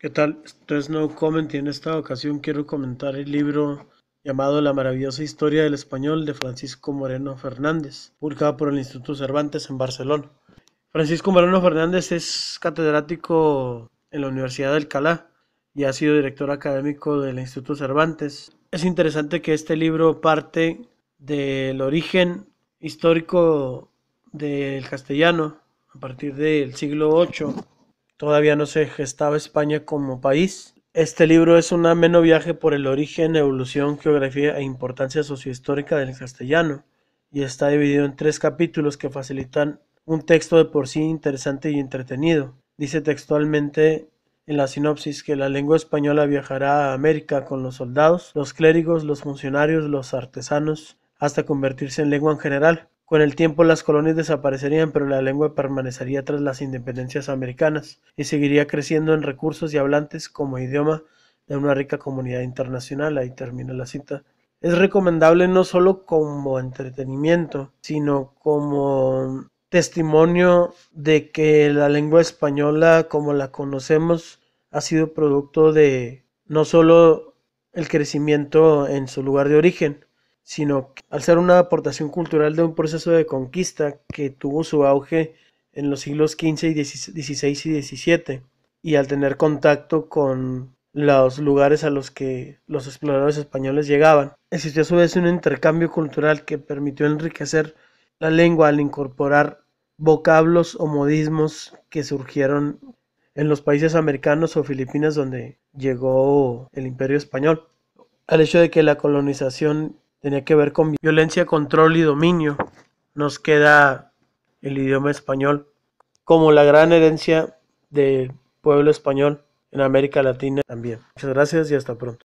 ¿Qué tal? Entonces, no comment y en esta ocasión quiero comentar el libro llamado La maravillosa historia del español de Francisco Moreno Fernández, publicado por el Instituto Cervantes en Barcelona. Francisco Moreno Fernández es catedrático en la Universidad de Alcalá y ha sido director académico del Instituto Cervantes. Es interesante que este libro parte del origen histórico del castellano a partir del siglo VIII Todavía no se gestaba España como país. Este libro es un ameno viaje por el origen, evolución, geografía e importancia sociohistórica del castellano y está dividido en tres capítulos que facilitan un texto de por sí interesante y entretenido. Dice textualmente en la sinopsis que la lengua española viajará a América con los soldados, los clérigos, los funcionarios, los artesanos, hasta convertirse en lengua en general. Con el tiempo las colonias desaparecerían, pero la lengua permanecería tras las independencias americanas y seguiría creciendo en recursos y hablantes como idioma de una rica comunidad internacional. Ahí termina la cita. Es recomendable no solo como entretenimiento, sino como testimonio de que la lengua española como la conocemos ha sido producto de no solo el crecimiento en su lugar de origen, sino al ser una aportación cultural de un proceso de conquista que tuvo su auge en los siglos XV y XVI y XVII, y al tener contacto con los lugares a los que los exploradores españoles llegaban. Existió a su vez un intercambio cultural que permitió enriquecer la lengua al incorporar vocablos o modismos que surgieron en los países americanos o Filipinas donde llegó el imperio español. Al hecho de que la colonización tenía que ver con violencia, control y dominio. Nos queda el idioma español como la gran herencia del pueblo español en América Latina también. Muchas gracias y hasta pronto.